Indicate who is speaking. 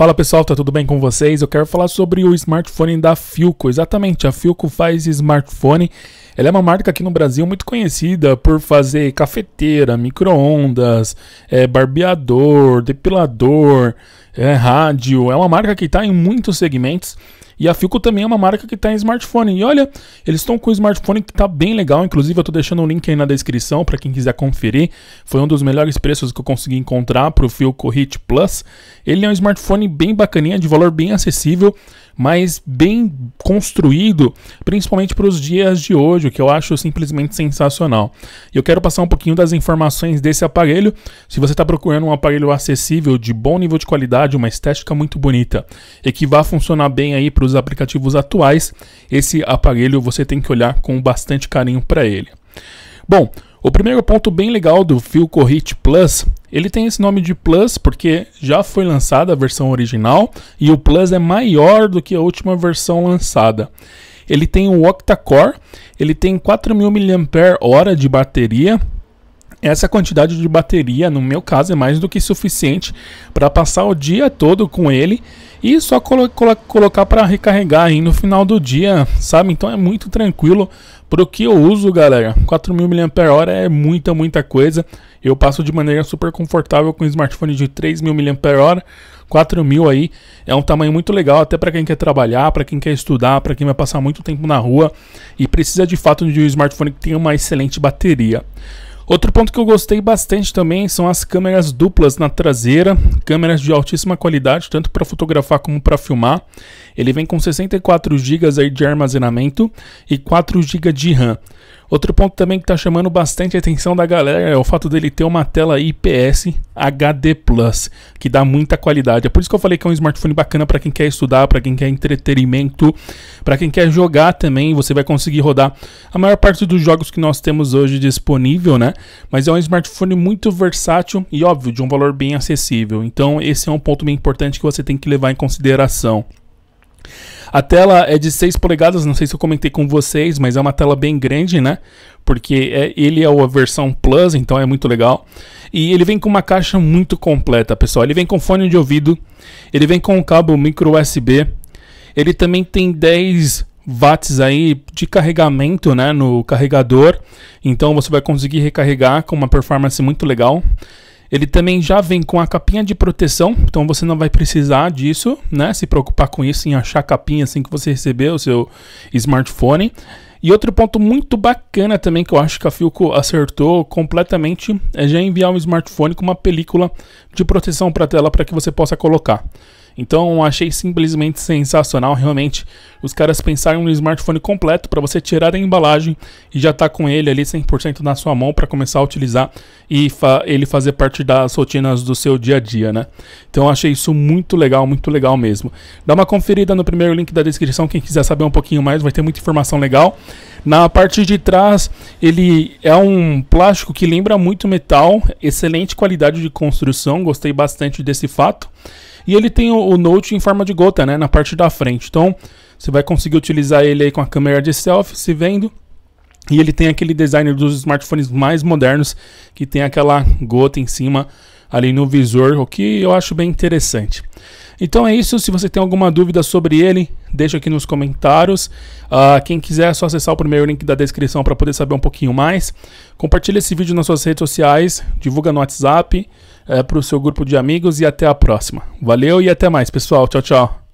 Speaker 1: Fala pessoal, tá tudo bem com vocês? Eu quero falar sobre o smartphone da Filco. Exatamente, a Filco faz smartphone. Ela é uma marca aqui no Brasil muito conhecida por fazer cafeteira, micro-ondas, é, barbeador, depilador, é, rádio. É uma marca que está em muitos segmentos. E a Fico também é uma marca que está em smartphone. E olha, eles estão com um smartphone que está bem legal. Inclusive, eu estou deixando um link aí na descrição para quem quiser conferir. Foi um dos melhores preços que eu consegui encontrar para o Fico Hit Plus. Ele é um smartphone bem bacaninha, de valor bem acessível, mas bem construído, principalmente para os dias de hoje, o que eu acho simplesmente sensacional. E eu quero passar um pouquinho das informações desse aparelho. Se você está procurando um aparelho acessível, de bom nível de qualidade, uma estética muito bonita e que vá funcionar bem aí para os dos aplicativos atuais, esse aparelho você tem que olhar com bastante carinho para ele. Bom, o primeiro ponto bem legal do Philco Hit Plus, ele tem esse nome de Plus porque já foi lançada a versão original e o Plus é maior do que a última versão lançada. Ele tem um octa-core, ele tem 4.000 mAh de bateria, essa quantidade de bateria, no meu caso, é mais do que suficiente para passar o dia todo com ele e só colo colo colocar para recarregar aí no final do dia, sabe? Então é muito tranquilo para o que eu uso, galera. 4.000 mAh é muita, muita coisa. Eu passo de maneira super confortável com um smartphone de 3.000 mAh. 4.000 aí é um tamanho muito legal até para quem quer trabalhar, para quem quer estudar, para quem vai passar muito tempo na rua e precisa de fato de um smartphone que tenha uma excelente bateria. Outro ponto que eu gostei bastante também são as câmeras duplas na traseira, câmeras de altíssima qualidade, tanto para fotografar como para filmar. Ele vem com 64 GB de armazenamento e 4 GB de RAM. Outro ponto também que está chamando bastante a atenção da galera é o fato dele ter uma tela IPS HD Plus, que dá muita qualidade. É por isso que eu falei que é um smartphone bacana para quem quer estudar, para quem quer entretenimento, para quem quer jogar também. Você vai conseguir rodar a maior parte dos jogos que nós temos hoje disponível, né? Mas é um smartphone muito versátil e óbvio de um valor bem acessível. Então esse é um ponto bem importante que você tem que levar em consideração. A tela é de 6 polegadas, não sei se eu comentei com vocês, mas é uma tela bem grande, né? Porque é, ele é a versão Plus, então é muito legal. E ele vem com uma caixa muito completa, pessoal. Ele vem com fone de ouvido, ele vem com um cabo micro USB, ele também tem 10 watts aí de carregamento né, no carregador. Então você vai conseguir recarregar com uma performance muito legal. Ele também já vem com a capinha de proteção, então você não vai precisar disso, né? Se preocupar com isso, em achar a capinha assim que você receber o seu smartphone. E outro ponto muito bacana também que eu acho que a Filco acertou completamente é já enviar um smartphone com uma película de proteção para a tela para que você possa colocar. Então achei simplesmente sensacional, realmente. Os caras pensaram no smartphone completo para você tirar a embalagem e já tá com ele ali 100% na sua mão para começar a utilizar e fa ele fazer parte das rotinas do seu dia a dia, né? Então achei isso muito legal, muito legal mesmo. Dá uma conferida no primeiro link da descrição quem quiser saber um pouquinho mais, vai ter muita informação legal. Na parte de trás, ele é um plástico que lembra muito metal, excelente qualidade de construção, gostei bastante desse fato. E ele tem o, o note em forma de gota, né, na parte da frente. Então, você vai conseguir utilizar ele aí com a câmera de selfie, se vendo. E ele tem aquele design dos smartphones mais modernos, que tem aquela gota em cima ali no visor, o que eu acho bem interessante. Então é isso, se você tem alguma dúvida sobre ele, deixa aqui nos comentários. Uh, quem quiser é só acessar o primeiro link da descrição para poder saber um pouquinho mais. Compartilha esse vídeo nas suas redes sociais, divulga no WhatsApp, é, eh, para o seu grupo de amigos e até a próxima. Valeu e até mais, pessoal. Tchau, tchau.